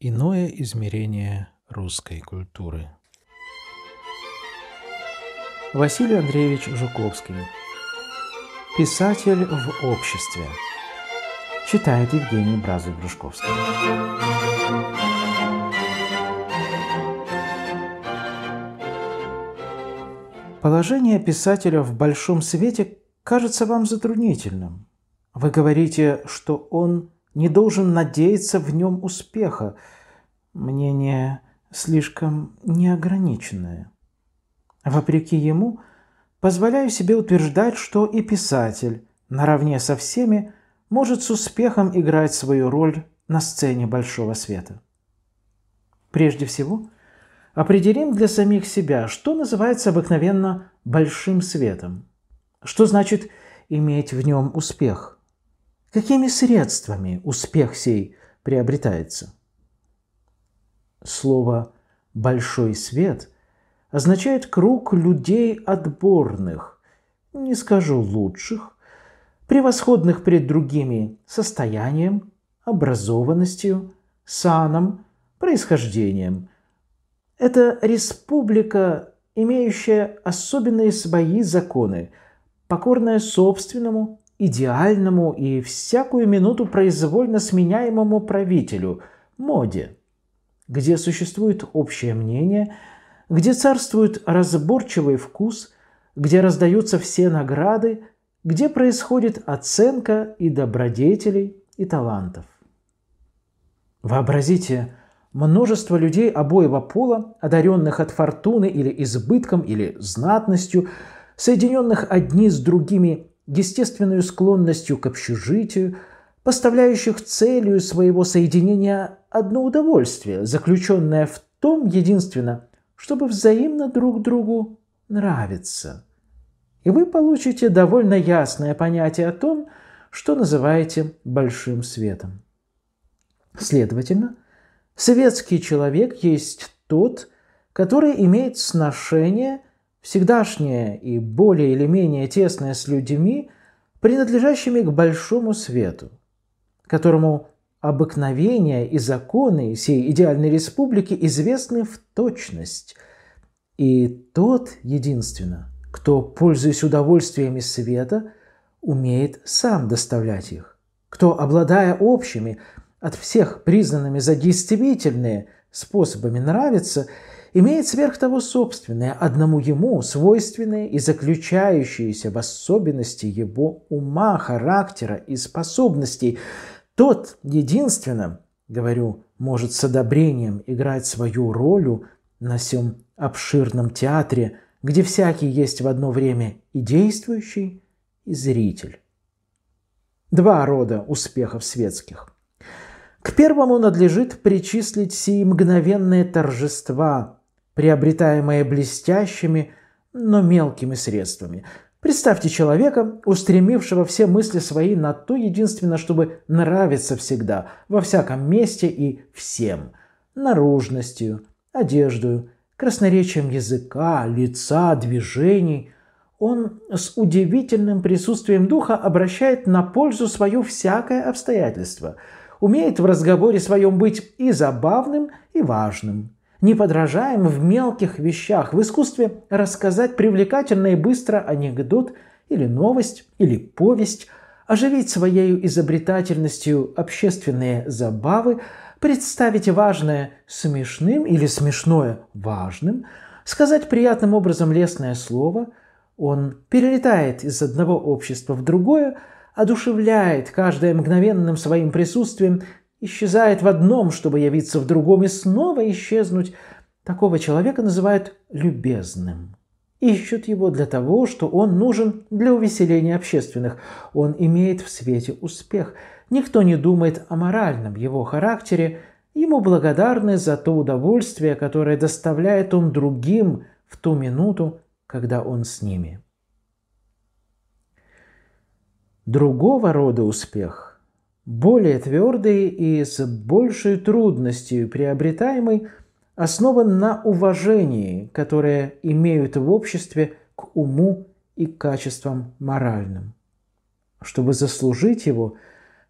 Иное измерение русской культуры. Василий Андреевич Жуковский. Писатель в обществе. Читает Евгений Бразов-Брюшковский. Положение писателя в большом свете кажется вам затруднительным. Вы говорите, что он не должен надеяться в нем успеха. Мнение слишком неограниченное. Вопреки ему, позволяю себе утверждать, что и писатель, наравне со всеми, может с успехом играть свою роль на сцене большого света. Прежде всего, определим для самих себя, что называется обыкновенно «большим светом», что значит иметь в нем успех – Какими средствами успех сей приобретается? Слово «большой свет» означает круг людей отборных, не скажу лучших, превосходных пред другими состоянием, образованностью, саном, происхождением. Это республика, имеющая особенные свои законы, покорная собственному идеальному и всякую минуту произвольно сменяемому правителю – моде, где существует общее мнение, где царствует разборчивый вкус, где раздаются все награды, где происходит оценка и добродетелей, и талантов. Вообразите множество людей обоего пола, одаренных от фортуны или избытком, или знатностью, соединенных одни с другими естественную склонностью к общежитию, поставляющих целью своего соединения одно удовольствие, заключенное в том единственно, чтобы взаимно друг другу нравиться. И вы получите довольно ясное понятие о том, что называете большим светом. Следовательно, светский человек есть тот, который имеет сношение всегдашнее и более или менее тесное с людьми, принадлежащими к большому свету, которому обыкновения и законы сей идеальной республики известны в точность, и тот единственно, кто, пользуясь удовольствиями света, умеет сам доставлять их, кто, обладая общими, от всех признанными за действительные способами нравится имеет сверх того собственное, одному ему свойственное и заключающееся в особенности его ума, характера и способностей. Тот единственно, говорю, может с одобрением играть свою роль на всем обширном театре, где всякий есть в одно время и действующий, и зритель. Два рода успехов светских. К первому надлежит причислить сии мгновенные торжества приобретаемое блестящими, но мелкими средствами. Представьте человека, устремившего все мысли свои на то единственно, чтобы нравиться всегда, во всяком месте и всем. Наружностью, одеждою, красноречием языка, лица, движений. Он с удивительным присутствием духа обращает на пользу свою всякое обстоятельство. Умеет в разговоре своем быть и забавным, и важным не подражаем в мелких вещах, в искусстве рассказать привлекательно и быстро анекдот или новость, или повесть, оживить своей изобретательностью общественные забавы, представить важное смешным или смешное важным, сказать приятным образом лестное слово, он перелетает из одного общества в другое, одушевляет каждое мгновенным своим присутствием, исчезает в одном, чтобы явиться в другом и снова исчезнуть, такого человека называют любезным. Ищут его для того, что он нужен для увеселения общественных. Он имеет в свете успех. Никто не думает о моральном его характере. Ему благодарны за то удовольствие, которое доставляет он другим в ту минуту, когда он с ними. Другого рода успех более твердый и с большей трудностью приобретаемый, основан на уважении, которое имеют в обществе к уму и качествам моральным. Чтобы заслужить его,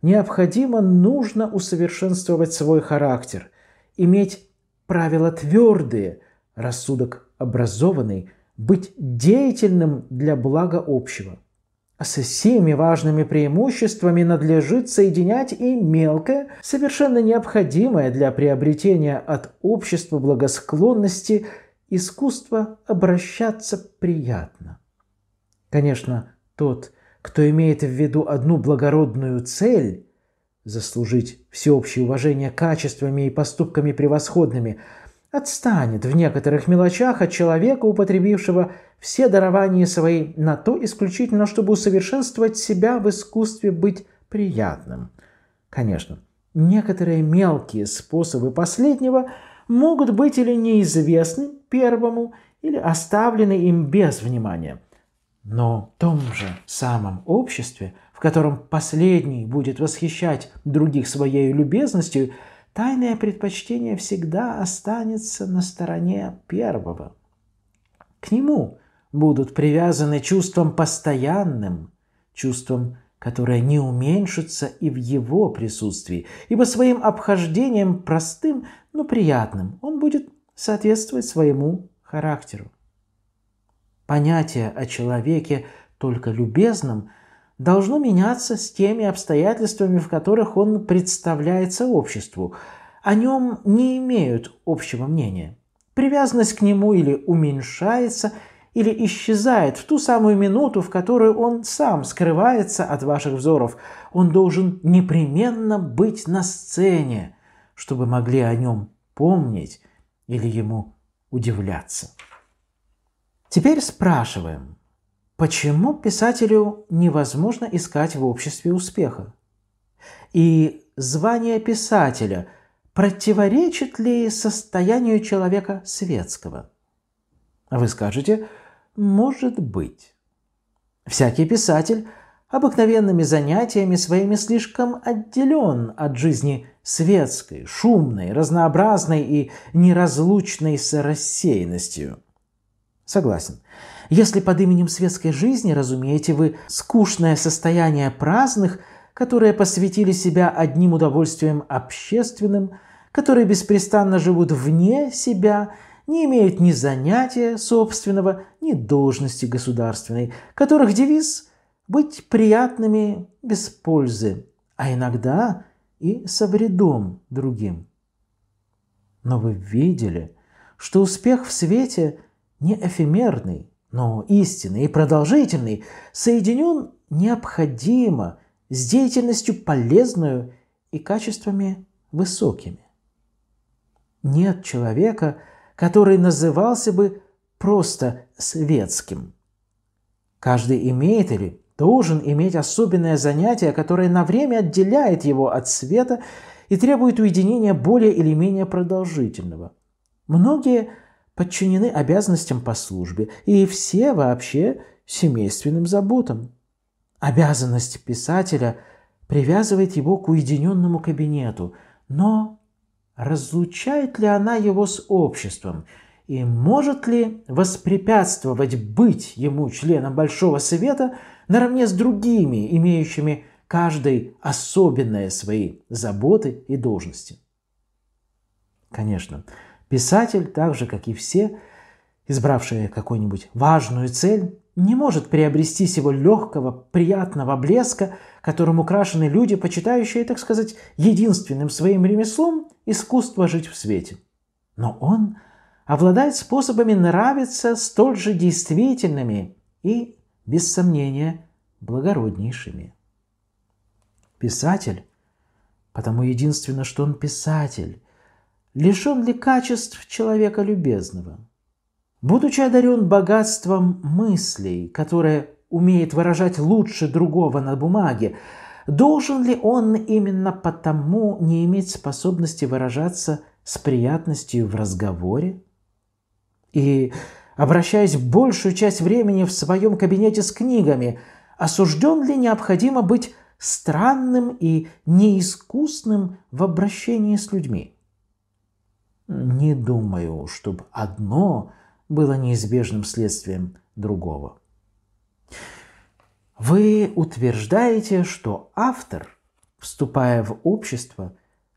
необходимо нужно усовершенствовать свой характер, иметь правила твердые, рассудок образованный, быть деятельным для блага общего – а С всеми важными преимуществами надлежит соединять и мелкое, совершенно необходимое для приобретения от общества благосклонности искусство обращаться приятно. Конечно, тот, кто имеет в виду одну благородную цель – заслужить всеобщее уважение качествами и поступками превосходными – отстанет в некоторых мелочах от человека, употребившего все дарования свои на то исключительно, чтобы усовершенствовать себя в искусстве быть приятным. Конечно, некоторые мелкие способы последнего могут быть или неизвестны первому, или оставлены им без внимания. Но в том же самом обществе, в котором последний будет восхищать других своей любезностью – Тайное предпочтение всегда останется на стороне первого. К нему будут привязаны чувством постоянным, чувством, которое не уменьшится и в его присутствии, ибо своим обхождением простым, но приятным он будет соответствовать своему характеру. Понятие о человеке только любезном – должно меняться с теми обстоятельствами, в которых он представляется обществу. О нем не имеют общего мнения. Привязанность к нему или уменьшается, или исчезает в ту самую минуту, в которую он сам скрывается от ваших взоров. Он должен непременно быть на сцене, чтобы могли о нем помнить или ему удивляться. Теперь спрашиваем – Почему писателю невозможно искать в обществе успеха? И звание писателя противоречит ли состоянию человека светского? Вы скажете, может быть. Всякий писатель обыкновенными занятиями своими слишком отделен от жизни светской, шумной, разнообразной и неразлучной с рассеянностью. Согласен. Согласен. Если под именем светской жизни разумеете вы скучное состояние праздных, которые посвятили себя одним удовольствием общественным, которые беспрестанно живут вне себя, не имеют ни занятия собственного, ни должности государственной, которых девиз «быть приятными без пользы», а иногда и со вредом другим. Но вы видели, что успех в свете не эфемерный, но истинный и продолжительный, соединен необходимо с деятельностью полезную и качествами высокими. Нет человека, который назывался бы просто светским. Каждый имеет или должен иметь особенное занятие, которое на время отделяет его от света и требует уединения более или менее продолжительного. Многие – подчинены обязанностям по службе и все вообще семейственным заботам. Обязанность писателя привязывает его к уединенному кабинету, но разлучает ли она его с обществом и может ли воспрепятствовать быть ему членом Большого Совета наравне с другими, имеющими каждой особенные свои заботы и должности? Конечно, Писатель, так же как и все, избравшие какую-нибудь важную цель, не может приобрести сего легкого, приятного блеска, которым украшены люди, почитающие, так сказать, единственным своим ремеслом искусство жить в свете. Но он обладает способами нравиться столь же действительными и, без сомнения, благороднейшими. Писатель, потому единственно, что он писатель, лишен ли качеств человека любезного? Будучи одарен богатством мыслей, которое умеет выражать лучше другого на бумаге, должен ли он именно потому не иметь способности выражаться с приятностью в разговоре? И, обращаясь большую часть времени в своем кабинете с книгами, осужден ли необходимо быть странным и неискусным в обращении с людьми? Не думаю, чтобы одно было неизбежным следствием другого. Вы утверждаете, что автор, вступая в общество,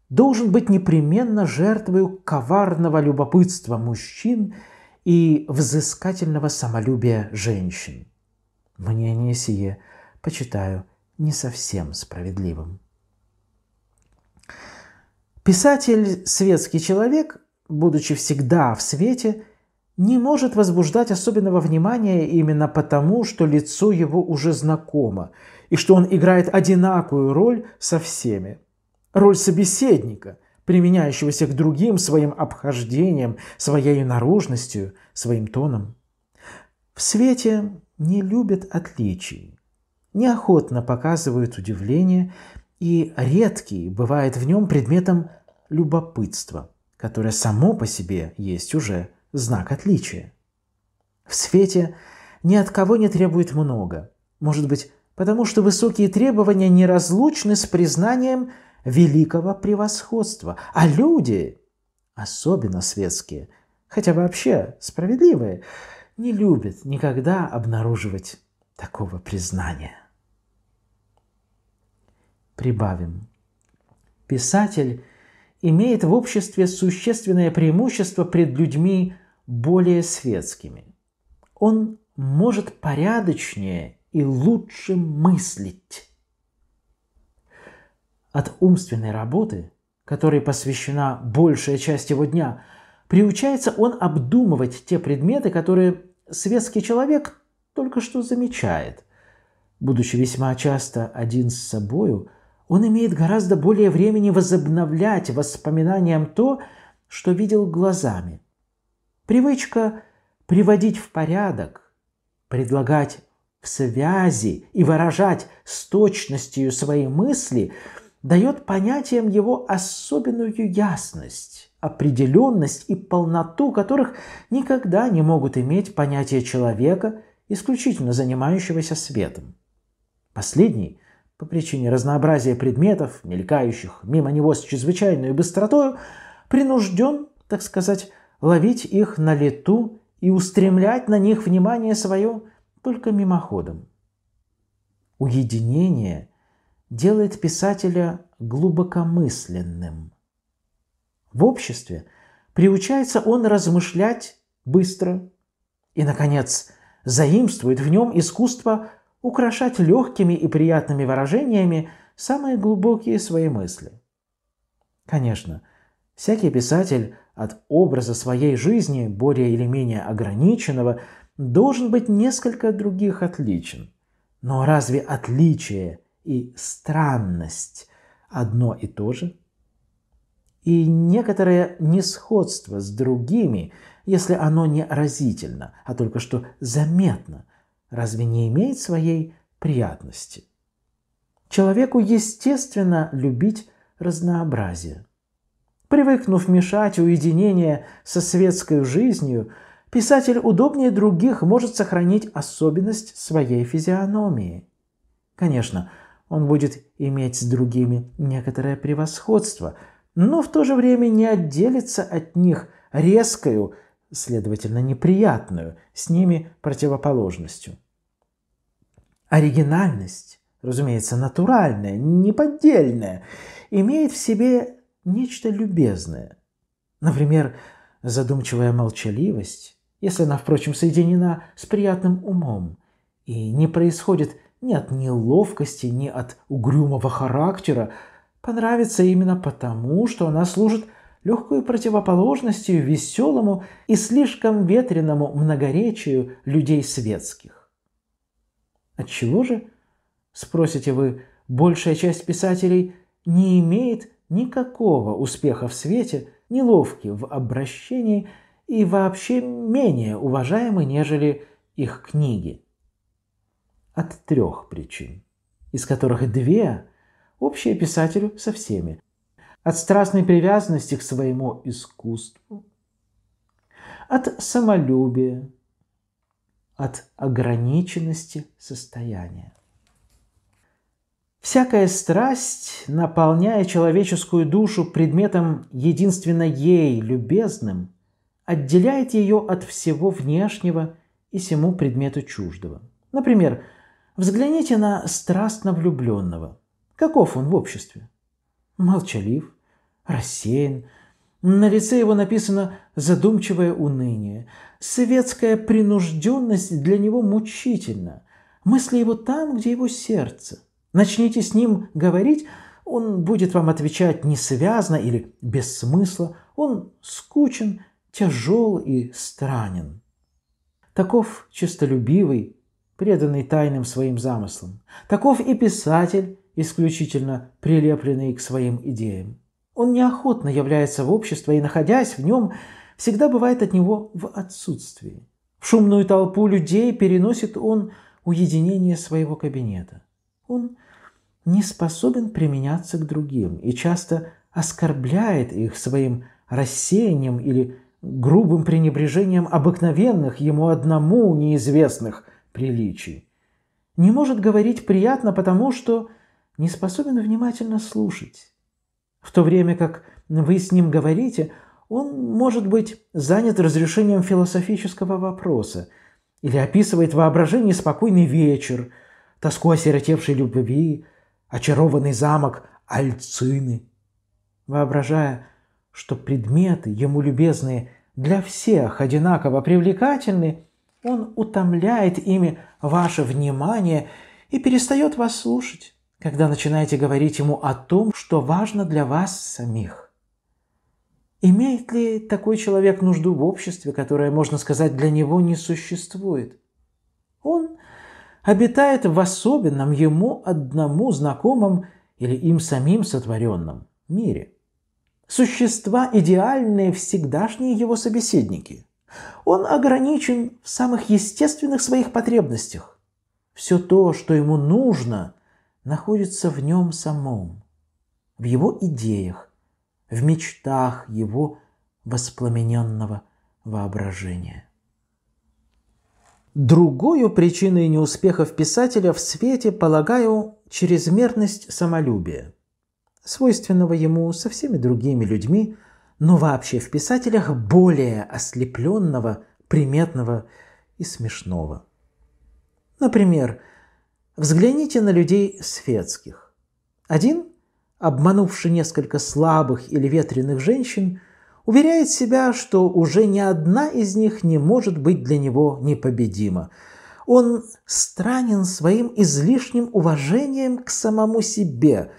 должен быть непременно жертвой коварного любопытства мужчин и взыскательного самолюбия женщин. Мнение сие почитаю не совсем справедливым. Писатель, светский человек, будучи всегда в свете, не может возбуждать особенного внимания именно потому, что лицо его уже знакомо, и что он играет одинаковую роль со всеми. Роль собеседника, применяющегося к другим своим обхождением, своей наружностью, своим тоном. В свете не любят отличий, неохотно показывают удивление и редкий бывает в нем предметом любопытства, которое само по себе есть уже знак отличия. В свете ни от кого не требует много, может быть, потому что высокие требования неразлучны с признанием великого превосходства, а люди, особенно светские, хотя вообще справедливые, не любят никогда обнаруживать такого признания прибавим. Писатель имеет в обществе существенное преимущество пред людьми более светскими. Он может порядочнее и лучше мыслить. От умственной работы, которой посвящена большая часть его дня, приучается он обдумывать те предметы, которые светский человек только что замечает, будучи весьма часто один с собою – он имеет гораздо более времени возобновлять воспоминаниям то, что видел глазами. Привычка приводить в порядок, предлагать в связи и выражать с точностью свои мысли дает понятиям его особенную ясность, определенность и полноту, которых никогда не могут иметь понятия человека, исключительно занимающегося светом. Последний – по причине разнообразия предметов, мелькающих мимо него с чрезвычайной быстротою, принужден, так сказать, ловить их на лету и устремлять на них внимание свое только мимоходом. Уединение делает писателя глубокомысленным. В обществе приучается он размышлять быстро и, наконец, заимствует в нем искусство украшать легкими и приятными выражениями самые глубокие свои мысли. Конечно, всякий писатель от образа своей жизни, более или менее ограниченного, должен быть несколько других отличен. Но разве отличие и странность одно и то же? И некоторое несходство с другими, если оно не разительно, а только что заметно, разве не имеет своей приятности? Человеку естественно любить разнообразие. Привыкнув мешать уединение со светской жизнью, писатель удобнее других может сохранить особенность своей физиономии. Конечно, он будет иметь с другими некоторое превосходство, но в то же время не отделится от них резкою следовательно, неприятную, с ними противоположностью. Оригинальность, разумеется, натуральная, неподдельная, имеет в себе нечто любезное. Например, задумчивая молчаливость, если она, впрочем, соединена с приятным умом и не происходит ни от неловкости, ни от угрюмого характера, понравится именно потому, что она служит – легкую противоположностью веселому и слишком ветреному многоречию людей светских. Отчего же, спросите вы, большая часть писателей не имеет никакого успеха в свете, неловки в обращении и вообще менее уважаемы, нежели их книги? От трех причин, из которых две общие писателю со всеми – от страстной привязанности к своему искусству, от самолюбия, от ограниченности состояния. Всякая страсть, наполняя человеческую душу предметом единственно ей любезным, отделяет ее от всего внешнего и всему предмету чуждого. Например, взгляните на страстно влюбленного. Каков он в обществе? молчалив, рассеян. На лице его написано задумчивое уныние. Светская принужденность для него мучительна. Мысли его там, где его сердце. Начните с ним говорить, он будет вам отвечать несвязно или без смысла. Он скучен, тяжел и странен. Таков честолюбивый, преданный тайным своим замыслам. Таков и писатель, исключительно прилепленный к своим идеям. Он неохотно является в общество и, находясь в нем, всегда бывает от него в отсутствии. В шумную толпу людей переносит он уединение своего кабинета. Он не способен применяться к другим и часто оскорбляет их своим рассеянием или грубым пренебрежением обыкновенных ему одному неизвестных приличий. Не может говорить приятно, потому что – не способен внимательно слушать. В то время как вы с ним говорите, он может быть занят разрешением философического вопроса или описывает воображение спокойный вечер, тоску осиротевшей любви, очарованный замок Альцины, воображая, что предметы, ему любезные, для всех одинаково привлекательны, он утомляет ими ваше внимание и перестает вас слушать когда начинаете говорить ему о том, что важно для вас самих. Имеет ли такой человек нужду в обществе, которое, можно сказать, для него не существует? Он обитает в особенном ему одному знакомом или им самим сотворенном мире. Существа идеальные всегдашние его собеседники. Он ограничен в самых естественных своих потребностях. Все то, что ему нужно – находится в нем самом, в его идеях, в мечтах его воспламененного воображения. Другую причиной неуспехов писателя в свете полагаю чрезмерность самолюбия, свойственного ему со всеми другими людьми, но вообще в писателях более ослепленного, приметного и смешного. Например, Взгляните на людей светских. Один, обманувший несколько слабых или ветреных женщин, уверяет себя, что уже ни одна из них не может быть для него непобедима. Он странен своим излишним уважением к самому себе,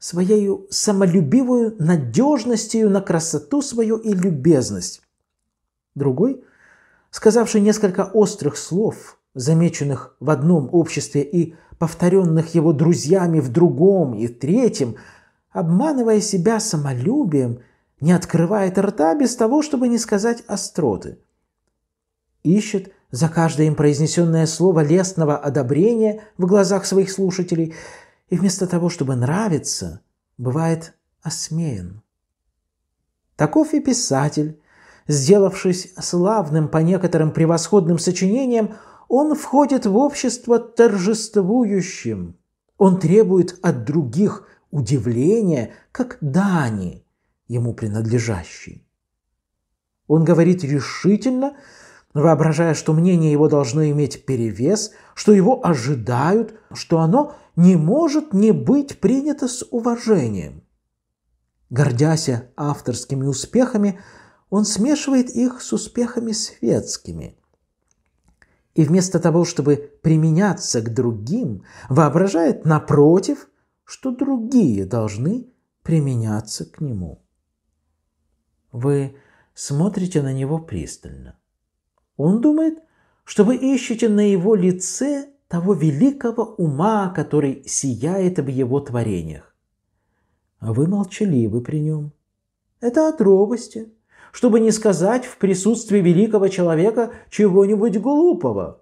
своей самолюбивую надежностью на красоту свою и любезность. Другой, сказавший несколько острых слов – замеченных в одном обществе и повторенных его друзьями в другом и третьем, обманывая себя самолюбием, не открывает рта без того, чтобы не сказать остроты. Ищет за каждое им произнесенное слово лестного одобрения в глазах своих слушателей и вместо того, чтобы нравиться, бывает осмеян. Таков и писатель, сделавшись славным по некоторым превосходным сочинениям, он входит в общество торжествующим. Он требует от других удивления, как дани, ему принадлежащей. Он говорит решительно, воображая, что мнение его должно иметь перевес, что его ожидают, что оно не может не быть принято с уважением. Гордясь авторскими успехами, он смешивает их с успехами светскими – и вместо того, чтобы применяться к другим, воображает напротив, что другие должны применяться к нему. Вы смотрите на него пристально. Он думает, что вы ищете на его лице того великого ума, который сияет в его творениях. А вы молчаливы при нем. Это от робости, чтобы не сказать в присутствии великого человека чего-нибудь глупого.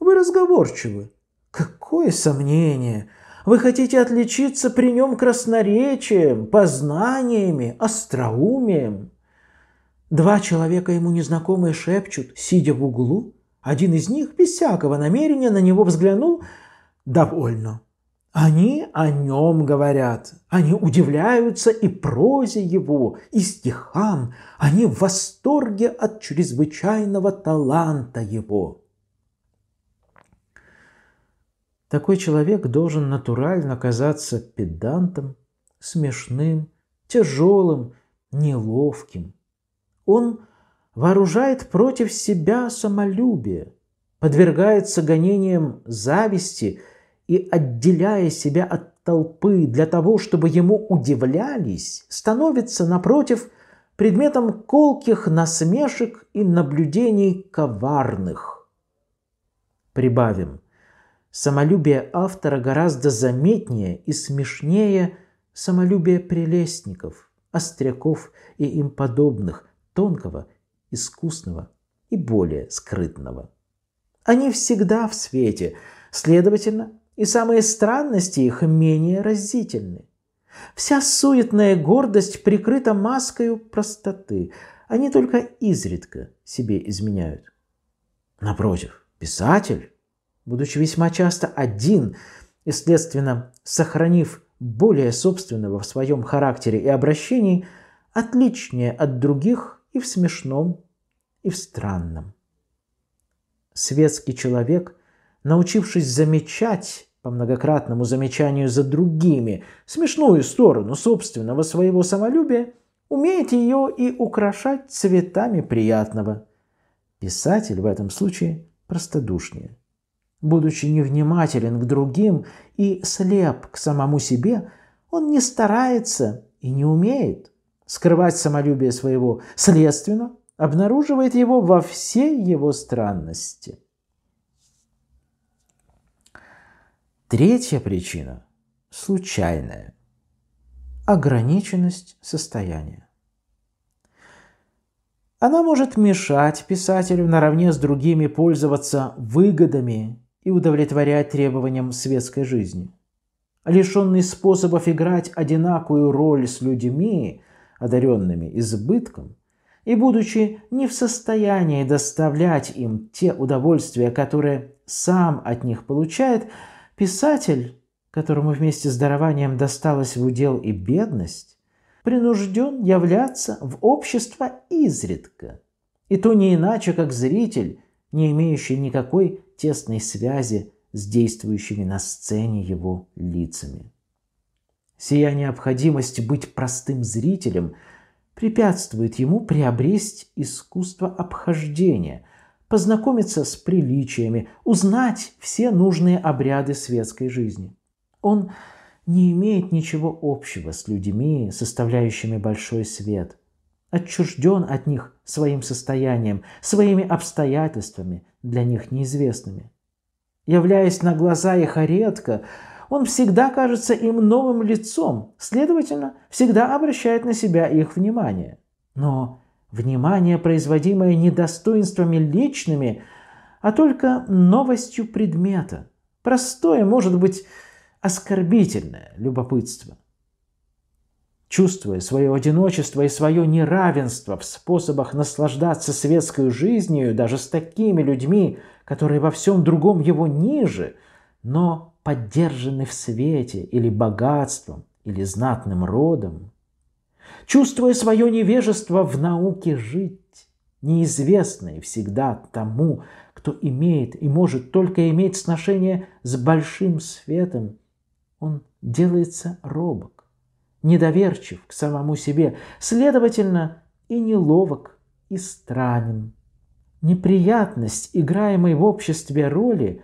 Вы разговорчивы. Какое сомнение! Вы хотите отличиться при нем красноречием, познаниями, остроумием. Два человека ему незнакомые шепчут, сидя в углу. Один из них без всякого намерения на него взглянул. «Довольно. Они о нем говорят, они удивляются и прозе его, и стихам, они в восторге от чрезвычайного таланта его. Такой человек должен натурально казаться педантом, смешным, тяжелым, неловким. Он вооружает против себя самолюбие, подвергается гонениям зависти – и отделяя себя от толпы для того, чтобы ему удивлялись, становится, напротив, предметом колких насмешек и наблюдений коварных. Прибавим, самолюбие автора гораздо заметнее и смешнее самолюбие прелестников, остряков и им подобных, тонкого, искусного и более скрытного. Они всегда в свете, следовательно, и самые странности их менее раздительны. Вся суетная гордость прикрыта маской простоты. Они только изредка себе изменяют. Напротив, писатель, будучи весьма часто один и, следственно, сохранив более собственного в своем характере и обращении, отличнее от других и в смешном, и в странном. Светский человек научившись замечать, по многократному замечанию за другими, смешную сторону собственного своего самолюбия, умеете ее и украшать цветами приятного. Писатель в этом случае простодушнее. Будучи невнимателен к другим и слеп к самому себе, он не старается и не умеет скрывать самолюбие своего, следственно обнаруживает его во всей его странности – Третья причина – случайная. Ограниченность состояния. Она может мешать писателю наравне с другими пользоваться выгодами и удовлетворять требованиям светской жизни. Лишенный способов играть одинаковую роль с людьми, одаренными избытком, и будучи не в состоянии доставлять им те удовольствия, которые сам от них получает – Писатель, которому вместе с дарованием досталась в удел и бедность, принужден являться в общество изредка, и то не иначе, как зритель, не имеющий никакой тесной связи с действующими на сцене его лицами. Сия необходимость быть простым зрителем препятствует ему приобрести искусство обхождения – познакомиться с приличиями, узнать все нужные обряды светской жизни. Он не имеет ничего общего с людьми, составляющими большой свет, отчужден от них своим состоянием, своими обстоятельствами, для них неизвестными. Являясь на глаза их редко, он всегда кажется им новым лицом, следовательно, всегда обращает на себя их внимание. Но внимание, производимое не достоинствами личными, а только новостью предмета. Простое, может быть, оскорбительное любопытство. Чувствуя свое одиночество и свое неравенство в способах наслаждаться светской жизнью даже с такими людьми, которые во всем другом его ниже, но поддержаны в свете или богатством, или знатным родом, чувствуя свое невежество в науке жить, неизвестной всегда тому, кто имеет и может только иметь сношение с большим светом, он делается робок, недоверчив к самому себе, следовательно, и неловок, и странен. Неприятность, играемой в обществе роли,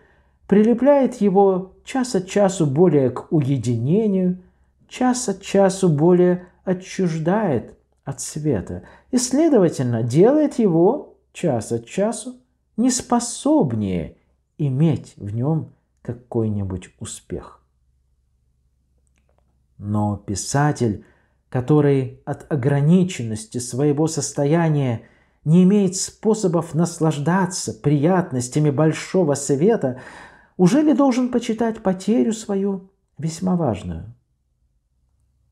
прилепляет его час от часу более к уединению, час от часу более отчуждает от света и, следовательно, делает его час от часу неспособнее иметь в нем какой-нибудь успех. Но писатель, который от ограниченности своего состояния не имеет способов наслаждаться приятностями большого света, уже ли должен почитать потерю свою весьма важную?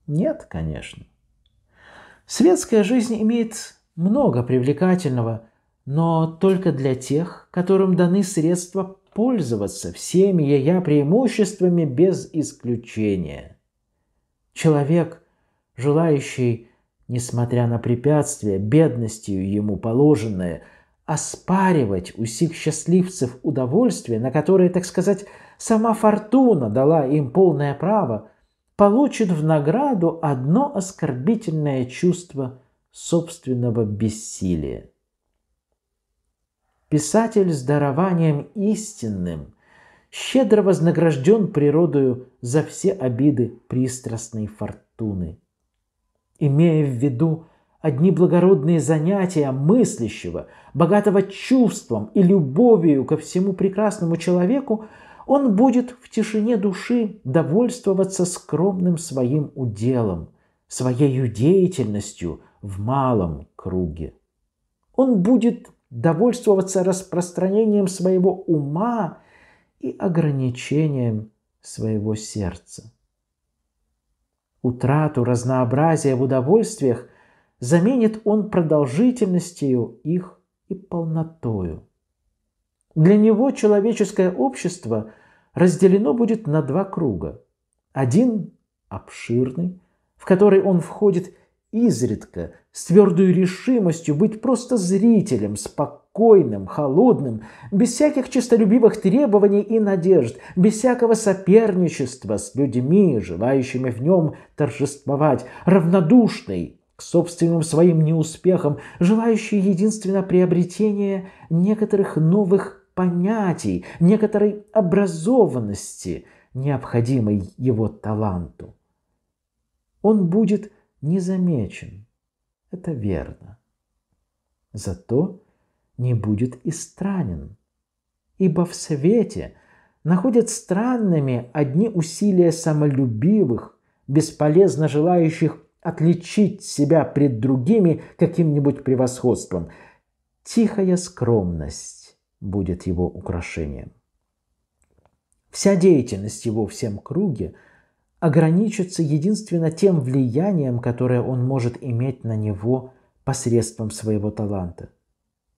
Нет, конечно. Светская жизнь имеет много привлекательного, но только для тех, которым даны средства пользоваться всеми ее преимуществами без исключения. Человек, желающий, несмотря на препятствия, бедностью ему положенное, оспаривать у сих счастливцев удовольствие, на которое, так сказать, сама фортуна дала им полное право, получит в награду одно оскорбительное чувство собственного бессилия. Писатель с дарованием истинным щедро вознагражден природою за все обиды пристрастной фортуны. Имея в виду одни благородные занятия мыслящего, богатого чувством и любовью ко всему прекрасному человеку – он будет в тишине души довольствоваться скромным своим уделом, своей деятельностью в малом круге. Он будет довольствоваться распространением своего ума и ограничением своего сердца. Утрату разнообразия в удовольствиях заменит он продолжительностью их и полнотою. Для него человеческое общество разделено будет на два круга. Один обширный, в который он входит изредка, с твердой решимостью быть просто зрителем, спокойным, холодным, без всяких честолюбивых требований и надежд, без всякого соперничества с людьми, желающими в нем торжествовать, равнодушный к собственным своим неуспехам, желающие единственно приобретения некоторых новых понятий, некоторой образованности, необходимой его таланту. Он будет незамечен, это верно. Зато не будет и странен, ибо в свете находят странными одни усилия самолюбивых, бесполезно желающих отличить себя пред другими каким-нибудь превосходством. Тихая скромность будет его украшением. Вся деятельность его в всем круге ограничится единственно тем влиянием, которое он может иметь на него посредством своего таланта.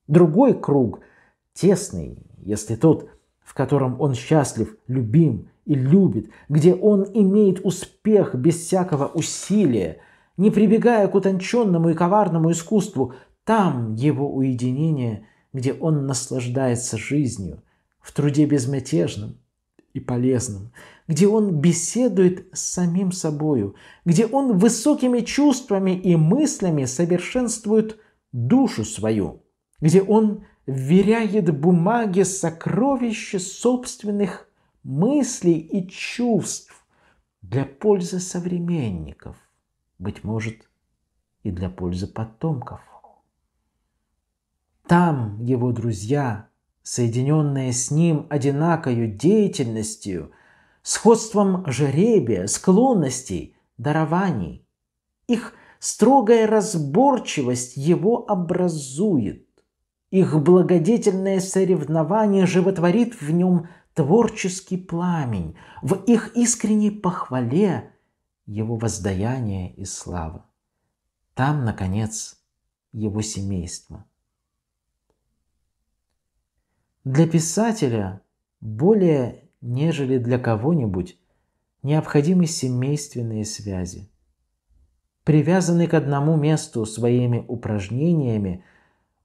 Другой круг, тесный, если тот, в котором он счастлив, любим и любит, где он имеет успех без всякого усилия – не прибегая к утонченному и коварному искусству. Там его уединение, где он наслаждается жизнью, в труде безмятежным и полезным, где он беседует с самим собою, где он высокими чувствами и мыслями совершенствует душу свою, где он вверяет бумаге сокровища собственных мыслей и чувств для пользы современников – быть может, и для пользы потомков. Там его друзья, соединенные с ним одинакою деятельностью, сходством жеребия, склонностей, дарований, их строгая разборчивость его образует. Их благодетельное соревнование животворит в нем творческий пламень. В их искренней похвале его воздаяние и слава. Там, наконец, его семейство. Для писателя более нежели для кого-нибудь необходимы семейственные связи. Привязанный к одному месту своими упражнениями,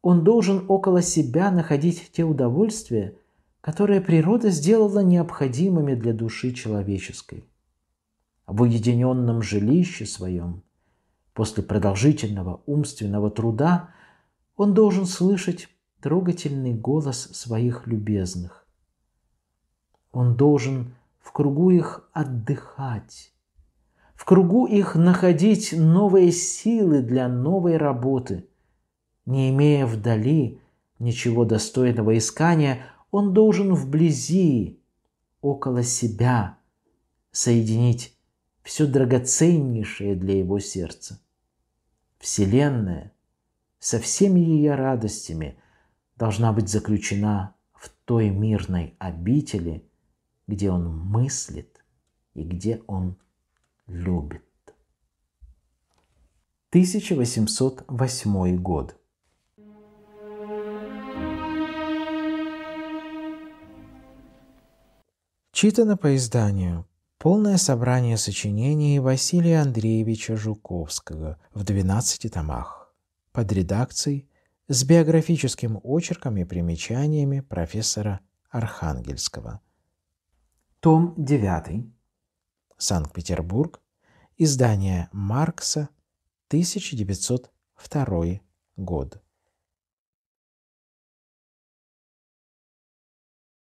он должен около себя находить те удовольствия, которые природа сделала необходимыми для души человеческой – в уединенном жилище своем, после продолжительного умственного труда, он должен слышать трогательный голос своих любезных. Он должен в кругу их отдыхать, в кругу их находить новые силы для новой работы. Не имея вдали ничего достойного искания, он должен вблизи, около себя, соединить все драгоценнейшее для его сердца. Вселенная со всеми ее радостями должна быть заключена в той мирной обители, где он мыслит и где он любит. 1808 год. Читано по изданию Полное собрание сочинений Василия Андреевича Жуковского в 12 томах. Под редакцией с биографическим очерком и примечаниями профессора Архангельского. Том 9. Санкт-Петербург. Издание Маркса, 1902 год.